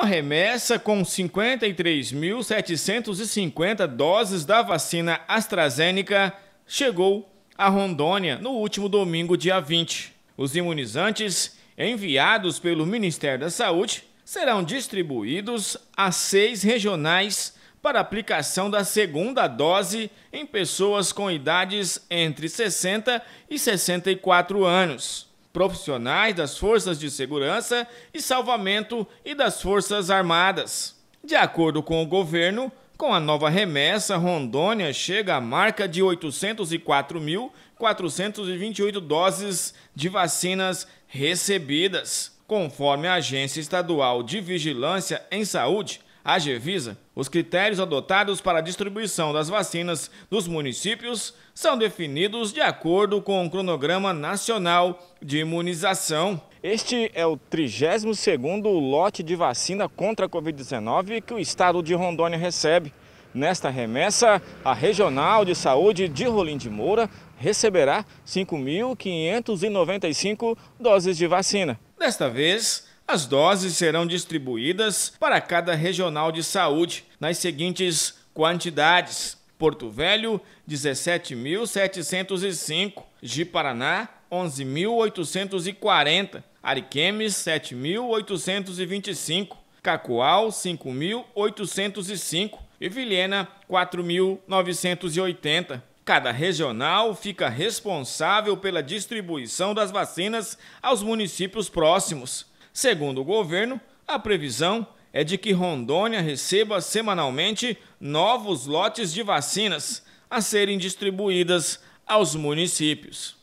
Uma remessa com 53.750 doses da vacina AstraZeneca chegou a Rondônia no último domingo, dia 20. Os imunizantes enviados pelo Ministério da Saúde serão distribuídos a seis regionais para aplicação da segunda dose em pessoas com idades entre 60 e 64 anos profissionais das forças de segurança e salvamento e das forças armadas. De acordo com o governo, com a nova remessa, Rondônia chega à marca de 804.428 doses de vacinas recebidas. Conforme a Agência Estadual de Vigilância em Saúde, a Gevisa, os critérios adotados para a distribuição das vacinas dos municípios são definidos de acordo com o cronograma nacional de imunização. Este é o 32º lote de vacina contra a Covid-19 que o estado de Rondônia recebe. Nesta remessa, a Regional de Saúde de Rolim de Moura receberá 5.595 doses de vacina. Desta vez, as doses serão distribuídas para cada regional de saúde nas seguintes quantidades: Porto Velho, 17.705, Ji Paraná, 11.840, Ariquemes, 7.825, Cacoal, 5.805 e Vilhena, 4.980. Cada regional fica responsável pela distribuição das vacinas aos municípios próximos. Segundo o governo, a previsão é de que Rondônia receba semanalmente novos lotes de vacinas a serem distribuídas aos municípios.